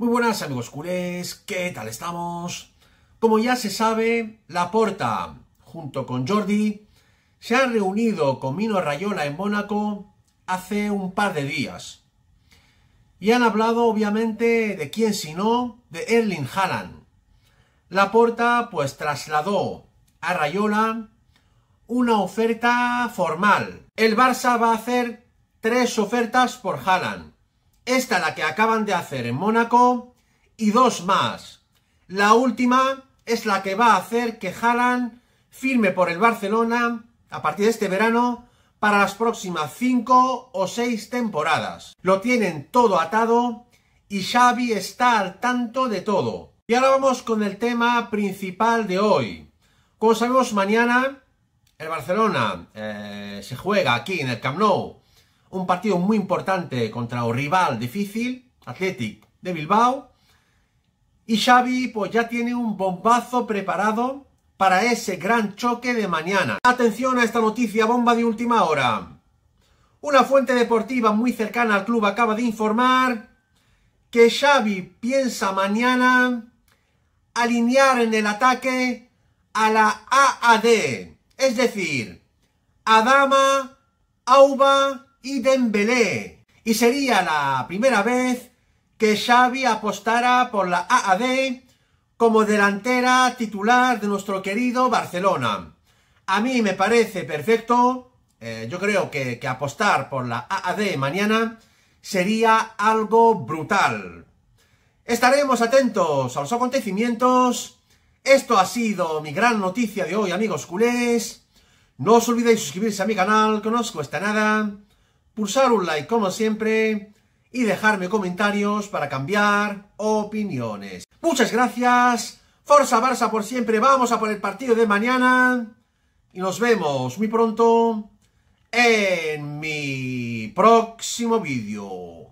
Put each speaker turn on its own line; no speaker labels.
Muy buenas amigos culés, ¿qué tal estamos? Como ya se sabe, Laporta, junto con Jordi, se han reunido con Mino Rayola en Mónaco hace un par de días. Y han hablado, obviamente, de quién si no de Erling Haaland. Laporta, pues, trasladó a Rayola una oferta formal. El Barça va a hacer tres ofertas por Haaland. Esta la que acaban de hacer en Mónaco y dos más. La última es la que va a hacer que Haaland firme por el Barcelona a partir de este verano para las próximas cinco o seis temporadas. Lo tienen todo atado y Xavi está al tanto de todo. Y ahora vamos con el tema principal de hoy. Como sabemos, mañana el Barcelona eh, se juega aquí en el Camp Nou un partido muy importante contra un rival difícil, Athletic de Bilbao. Y Xavi pues ya tiene un bombazo preparado para ese gran choque de mañana. Atención a esta noticia bomba de última hora. Una fuente deportiva muy cercana al club acaba de informar que Xavi piensa mañana alinear en el ataque a la AAD, es decir, Adama, Auba y Dembélé. Y sería la primera vez que Xavi apostara por la AAD como delantera titular de nuestro querido Barcelona. A mí me parece perfecto. Eh, yo creo que, que apostar por la AAD mañana sería algo brutal. Estaremos atentos a los acontecimientos. Esto ha sido mi gran noticia de hoy, amigos culés. No os olvidéis suscribirse a mi canal, que no os cuesta nada pulsar un like como siempre y dejarme comentarios para cambiar opiniones. Muchas gracias, Forza Barça por siempre, vamos a por el partido de mañana y nos vemos muy pronto en mi próximo vídeo.